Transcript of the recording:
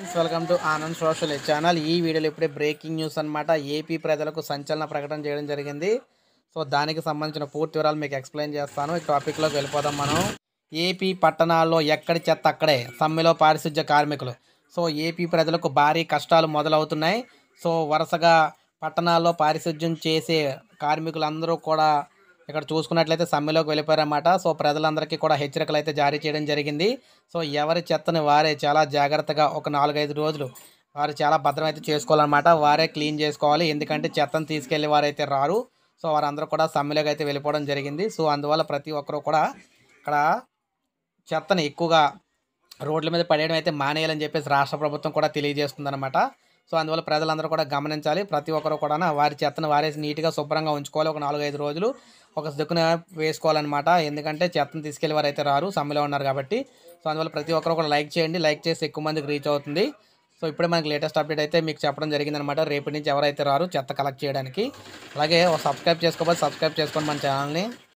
friends welcome to Anand social channel ఈ వీడియోలో ఇప్పుడే బ్రేకింగ్ న్యూస్ అనమాట ఏపీ ప్రజలకు సంచలన ప్రకటన చేయడం జరిగింది సో దానికి సంబంధించిన పూర్తి వివరాలు మీకు ఎక్స్ప్లెయిన్ చేస్తాను ఈ టాపిక్లోకి వెళ్ళిపోదాం మనం ఏపీ పట్టణాల్లో ఎక్కడి చెత్త అక్కడే సమ్మెలో పారిశుధ్య కార్మికులు సో ఏపీ ప్రజలకు భారీ కష్టాలు మొదలవుతున్నాయి సో వరుసగా పట్టణాల్లో పారిశుధ్యం చేసే కార్మికులందరూ కూడా ఇక్కడ చూసుకున్నట్లయితే సమ్మెలోకి వెళ్ళిపోయారన్నమాట సో ప్రజలందరికీ కూడా హెచ్చరికలు అయితే జారీ చేయడం జరిగింది సో ఎవరి చెత్తని వారే చాలా జాగ్రత్తగా ఒక నాలుగైదు రోజులు వారు చాలా భద్రమైతే చేసుకోవాలన్నమాట వారే క్లీన్ చేసుకోవాలి ఎందుకంటే చెత్తను తీసుకెళ్లి వారైతే రారు సో వారందరూ కూడా సమ్మెలోకి అయితే వెళ్ళిపోవడం జరిగింది సో అందువల్ల ప్రతి ఒక్కరూ కూడా ఇక్కడ చెత్తని ఎక్కువగా రోడ్ల మీద పడేయడం అయితే మానేయాలని చెప్పేసి రాష్ట్ర ప్రభుత్వం కూడా తెలియజేస్తుందన్నమాట సో అందువల్ల ప్రజలందరూ కూడా గమనించాలి ప్రతి ఒక్కరు కూడా వారి చెత్తను వారేసి నీట్గా శుభ్రంగా ఉంచుకోవాలి ఒక నాలుగు ఐదు రోజులు ఒక దిక్కున వేసుకోవాలన్నమాట ఎందుకంటే చెత్తను తీసుకెళ్ళి వారైతే రారు సమ్మెలో ఉన్నారు కాబట్టి సో అందువల్ల ప్రతి ఒక్కరు కూడా లైక్ చేయండి లైక్ చేసి ఎక్కువ మందికి రీచ్ అవుతుంది సో ఇప్పుడే మనకి లేటెస్ట్ అప్డేట్ అయితే మీకు చెప్పడం జరిగిందనమాట రేపటి నుంచి ఎవరైతే రారు చెత్త కలెక్ట్ చేయడానికి అలాగే సబ్స్క్రైబ్ చేసుకోవాలి సబ్స్క్రైబ్ చేసుకోండి మన ఛానల్ని